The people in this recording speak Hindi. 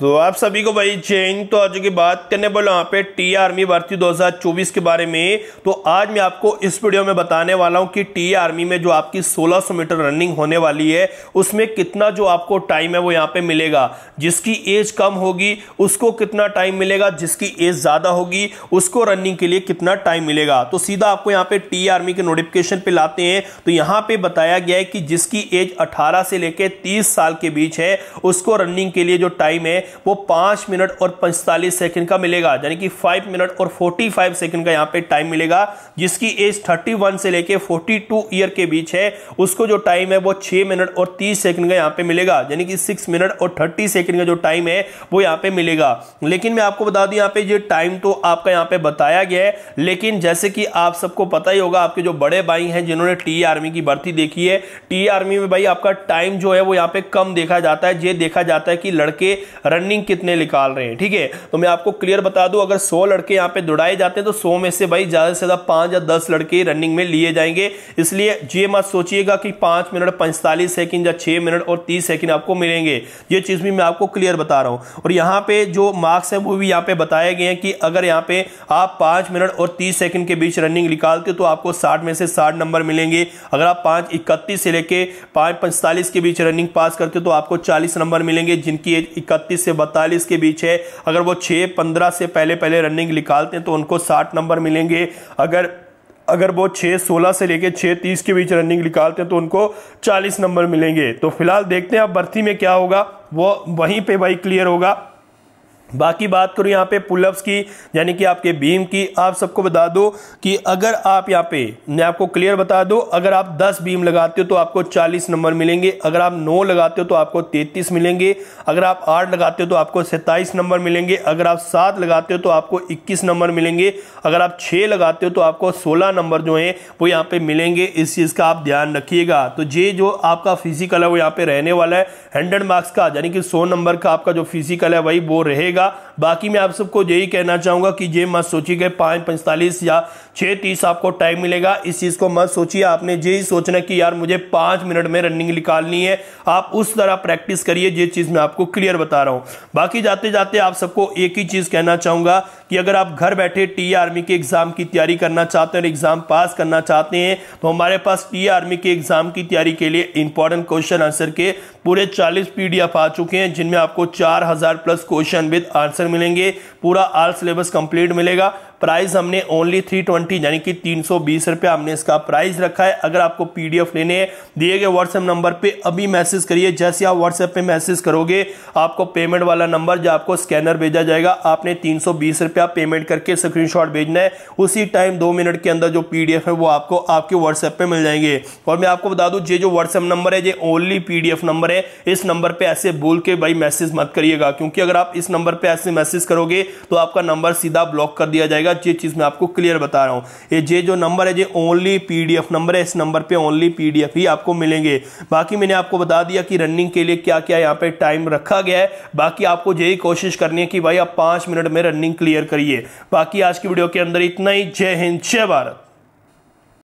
तो आप सभी को भाई जैन तो आज की बात करने बोलो यहाँ पे टी आर्मी भर्ती 2024 के बारे में तो आज मैं आपको इस वीडियो में बताने वाला हूँ कि टी आर्मी में जो आपकी 1600 मीटर रनिंग होने वाली है उसमें कितना जो आपको टाइम है वो यहाँ पे मिलेगा जिसकी एज कम होगी उसको कितना टाइम मिलेगा जिसकी एज ज़्यादा होगी उसको रनिंग के लिए कितना टाइम मिलेगा तो सीधा आपको यहाँ पे टी आर्मी के नोटिफिकेशन पे लाते हैं तो यहाँ पे बताया गया है कि जिसकी एज अठारह से लेकर तीस साल के बीच है उसको रनिंग के लिए जो टाइम है वो पाँच मिनट और पैंतालीस सेकंड का मिलेगा यानी कि फाइव मिनट और फोर्टी फाइव सेकेंड का यहाँ पे टाइम मिलेगा जिसकी एज थर्टी वन से लेके फोर्टी टू ईयर के बीच है उसको जो टाइम है वो छः मिनट और तीस सेकंड का यहाँ पे मिलेगा यानी कि सिक्स मिनट और थर्टी सेकंड का जो टाइम है वो यहाँ पे मिलेगा लेकिन मैं आपको बता दूँ यहाँ पे ये टाइम तो आपका यहाँ पे बताया गया है लेकिन जैसे कि आप सबको पता ही होगा आपके जो बड़े भाई हैं जिन्होंने टी आर्मी की भर्ती देखी है टी आर्मी में भाई आपका टाइम जो है वो यहाँ पे कम देखा जाता है ये देखा जाता है कि लड़के रन अर्निंग कितने निकाल रहे हैं ठीक है तो मैं आपको क्लियर बता दूं अगर 100 लड़के यहां पे दुड़ाए जाते हैं तो 100 में से भाई ज़्यादा से ज़्यादा पांच या दस लड़के रनिंग में लिए जाएंगे इसलिए ये मत सोचिएगा कि पांच मिनट पैंतालीस सेकंड या छह मिनट और तीस सेकंड आपको मिलेंगे ये चीज़ भी मैं आपको क्लियर बता रहा हूं और यहां पर जो मार्क्स है वो भी यहां पर बताए गए हैं कि अगर यहां पर आप पांच मिनट और तीस सेकंड के बीच रनिंग निकालते तो आपको साठ में से साठ नंबर मिलेंगे अगर आप पांच इकतीस से लेकर पांच पैंतालीस के बीच रनिंग पास करते तो आपको चालीस नंबर मिलेंगे जिनकी एज इकतीस से बतालीस के बीच है अगर वो छः पंद्रह से पहले पहले रनिंग निकालते हैं तो उनको साठ नंबर मिलेंगे अगर अगर वो 6 सोलह से लेकर 6 तीस के बीच रनिंग निकालते हैं तो उनको चालीस नंबर मिलेंगे तो फिलहाल देखते हैं अब भर्ती में क्या होगा वो वहीं पे भाई क्लियर होगा बाकी बात करूँ यहाँ पे पुलअप्स की यानी कि आपके बीम की आप सबको बता दो कि अगर आप यहाँ पे मैं आपको क्लियर बता दो अगर आप 10 बीम लगाते हो तो आपको 40 नंबर मिलेंगे अगर आप 9 लगाते हो तो आपको 33 मिलेंगे अगर आप 8 लगाते हो तो आपको 27 नंबर मिलेंगे अगर आप 7 लगाते हो तो आपको 21 नंबर मिलेंगे अगर आप छः लगाते हो तो आपको सोलह नंबर जो है वो यहाँ पर मिलेंगे इस चीज़ का आप ध्यान रखिएगा तो ये जो आपका फिजिकल है वो यहाँ पर रहने वाला है हंड्रेड मार्क्स का यानी कि सौ नंबर का आपका जो फिजिकल है वही वो रहेगा रहेगा बाकी मैं आप सबको यही कहना चाहूंगा कि ये मत सोचिएगा पाँच पैंतालीस या छः तीस आपको टाइम मिलेगा इस चीज़ को मत सोचिए आपने यही सोचना कि यार मुझे पाँच मिनट में रनिंग निकालनी है आप उस तरह प्रैक्टिस करिए ये चीज़ मैं आपको क्लियर बता रहा हूँ बाकी जाते जाते आप सबको एक ही चीज़ कहना चाहूँगा कि अगर आप घर बैठे टी आर्मी के एग्जाम की तैयारी करना चाहते हैं और एग्जाम पास करना चाहते हैं तो हमारे पास टी आर्मी के एग्जाम की तैयारी के लिए इंपॉर्टेंट क्वेश्चन आंसर के पूरे 40 पीडीएफ आ चुके हैं जिनमें आपको 4000 प्लस क्वेश्चन विद आंसर मिलेंगे पूरा आल सिलेबस कंप्लीट मिलेगा प्राइस हमने ओनली थ्री ट्वेंटी यानी कि तीन सौ बीस रुपया हमने इसका प्राइस रखा है अगर आपको पीडीएफ लेने दिए गए व्हाट्सएप नंबर पे अभी मैसेज करिए जैसे आप व्हाट्सएप पे मैसेज करोगे आपको पेमेंट वाला नंबर जो आपको स्कैनर भेजा जाएगा आपने तीन सौ बीस रुपया पेमेंट करके स्क्रीनशॉट भेजना है उसी टाइम दो मिनट के अंदर जो पीडीएफ है वो आपको आपके व्हाट्सएप पे मिल जाएंगे और मैं आपको बता दूँ ये जो व्हाट्सएप नंबर है ये ओनली पीडीएफ नंबर है इस नंबर पर ऐसे भूल के भाई मैसेज मत करिएगा क्योंकि अगर आप इस नंबर पर ऐसे मैसेज करोगे तो आपका नंबर सीधा ब्लॉक कर दिया जाएगा रहेगा ये चीज़ मैं आपको क्लियर बता रहा हूँ ये जे जो नंबर है ये ओनली पीडीएफ नंबर है इस नंबर पे ओनली पीडीएफ ही आपको मिलेंगे बाकी मैंने आपको बता दिया कि रनिंग के लिए क्या क्या यहाँ पे टाइम रखा गया है बाकी आपको यही कोशिश करनी है कि भाई आप पांच मिनट में रनिंग क्लियर करिए बाकी आज की वीडियो के अंदर इतना ही जय हिंद जय भारत